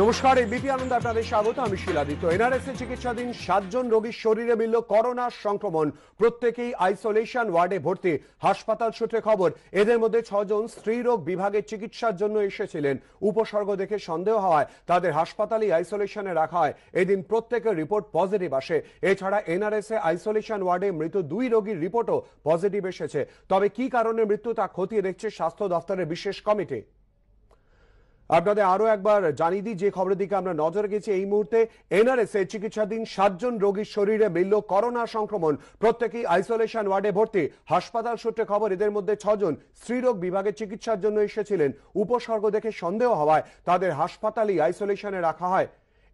নমস্কার বিপি আনন্দ আপনাদের স্বাগত আমি শিলাদিত্য এনআরএস এ চিকিৎসাধীন সাতজন রোগীর শরীরে মিলল করোনা সংক্রমণ প্রত্যেকেই আইসোলেশন ওয়ার্ডে ভর্তি হাসপাতাল সূত্রে খবর এদের মধ্যে ছজন স্ত্রীরোগ বিভাগে চিকিৎসার জন্য এসেছিলেন উপসর্গ দেখে সন্দেহ হওয়ায় তাদের হাসপাতালেই আইসোলেশনে রাখা হয় এদিন প্রত্যেকের রিপোর্ট পজিটিভ আসে এছাড়া এনআরএস এ আইসোলেশন ওয়ার্ডে মৃত দুই রোগীর রিপোর্টও পজিটিভ এসেছে তবে কি কারণে মৃত্যু তা খতিয়ে দেখছে স্বাস্থ্য দফতরের বিশেষ কমিটি আপনাদের আরো একবার জানিয়ে দিই যে খবরের দিকে আমরা নজর গেছি এই মুহূর্তে এনআরএস এর চিকিৎসাধীন সাতজন রোগীর শরীরে মিলল করোনা সংক্রমণ প্রত্যেকেই আইসোলেশন ওয়ার্ডে ভর্তি হাসপাতাল সূত্রে খবর এদের মধ্যে ছজন স্ত্রীরোগ বিভাগে চিকিৎসার জন্য এসেছিলেন উপসর্গ দেখে সন্দেহ হওয়ায় তাদের হাসপাতালেই আইসোলেশনে রাখা হয়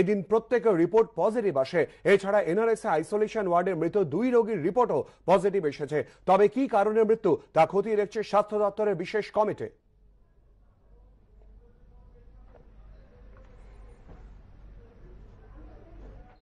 এদিন প্রত্যেকের রিপোর্ট পজিটিভ আসে এছাড়া এনআরএস আইসোলেশন ওয়ার্ডের মৃত দুই রোগীর রিপোর্টও পজিটিভ এসেছে তবে কি কারণে মৃত্যু তা খতিয়ে দেখছে স্বাস্থ্য দপ্তরের বিশেষ কমিটি